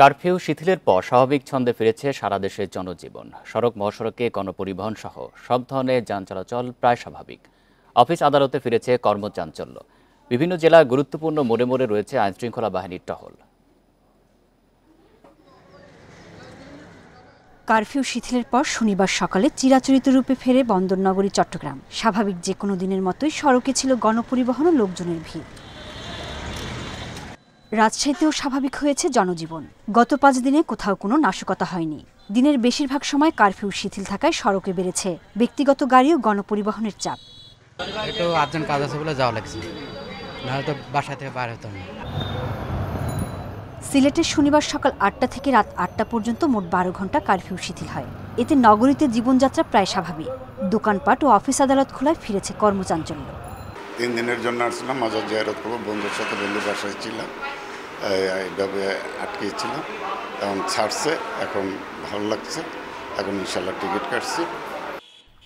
curfew শিথিলের পর স্বাভাবিক ছন্দে ফিরেছে সারা দেশের জনজীবন সড়ক মহাসড়কে গণপরিবহন সহ সব ধরনের যান চলাচল প্রায় স্বাভাবিক অফিস আদালতে ফিরেছে কর্মচাঞ্চল্য বিভিন্ন জেলার গুরুত্বপূর্ণ মোড়ে মোড়ে রয়েছে আইনশৃঙ্খলা বাহিনীর টহল কারফিউ শিথিলের পর শনিবার সকালে চিরাচরিত রূপে ফেরে বন্দরনগরী চট্টগ্রাম স্বাভাবিক যে কোনো দিনের মতোই সড়কে ছিল গণপরিবহন ও লোকজনের ভিড় রাজশাহীতেও স্বাভাবিক হয়েছে জনজীবন গত পাঁচ দিনে কোথাও কোনো নাশকতা হয়নি দিনের বেশিরভাগ সময় কারফিউ শিথিল থাকায় সড়কে বেড়েছে ব্যক্তিগত গাড়ি ও গণপরিবহনের চাপ কাজ আছে বলে যাওয়া লাগছে সিলেটে শনিবার সকাল আটটা থেকে রাত আটটা পর্যন্ত মোট বারো ঘন্টা কারফিউ শিথিল হয় এতে নগরীতে জীবনযাত্রা প্রায় স্বাভাবিক দোকানপাট ও অফিস আদালত খোলায় ফিরেছে কর্মচাঞ্চল্য তিন দিনের জন্য আসছিলাম মাজার জিয়ারত করবো বন্ধুর সাথে বন্ধু বাসায় ছিলাম এইভাবে আটকিয়েছিলাম এখন ছাড়ছে এখন ভালো লাগছে এখন ইনশাল্লাহ টিকিট কাটছি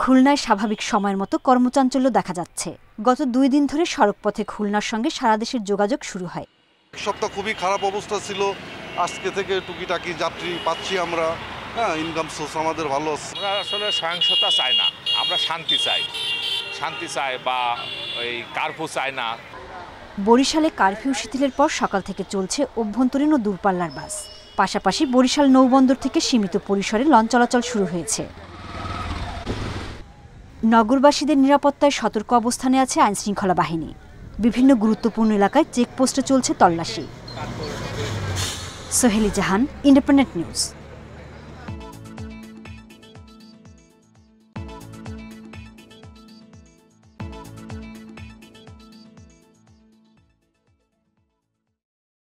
খুলনায় স্বাভাবিক সময়ের মতো কর্মচাঞ্চল্য দেখা যাচ্ছে গত দুই দিন ধরে পথে খুলনার সঙ্গে সারা দেশের যোগাযোগ শুরু হয় এক সপ্তাহ খুবই খারাপ অবস্থা ছিল আজকে থেকে টুকিটাকি যাত্রী পাচ্ছি আমরা হ্যাঁ ইনকাম সোর্স আমাদের ভালো আমরা আসলে সহিংসতা চাই না আমরা শান্তি চাই শান্তি চায় বা ওই কারফিউ চায় না বরিশালে কারফিউ শিথিলের পর সকাল থেকে চলছে অভ্যন্তরীণ ও দূরপাল্লার বাস পাশাপাশি বরিশাল নৌবন্দর থেকে সীমিত পরিসরে লঞ্চ চলাচল শুরু হয়েছে নগরবাসীদের নিরাপত্তায় সতর্ক অবস্থানে আছে আইনশৃঙ্খলা বাহিনী বিভিন্ন গুরুত্বপূর্ণ এলাকায় চেকপোস্টে চলছে তল্লাশি সোহেলি জাহান ইন্ডিপেন্ডেন্ট নিউজ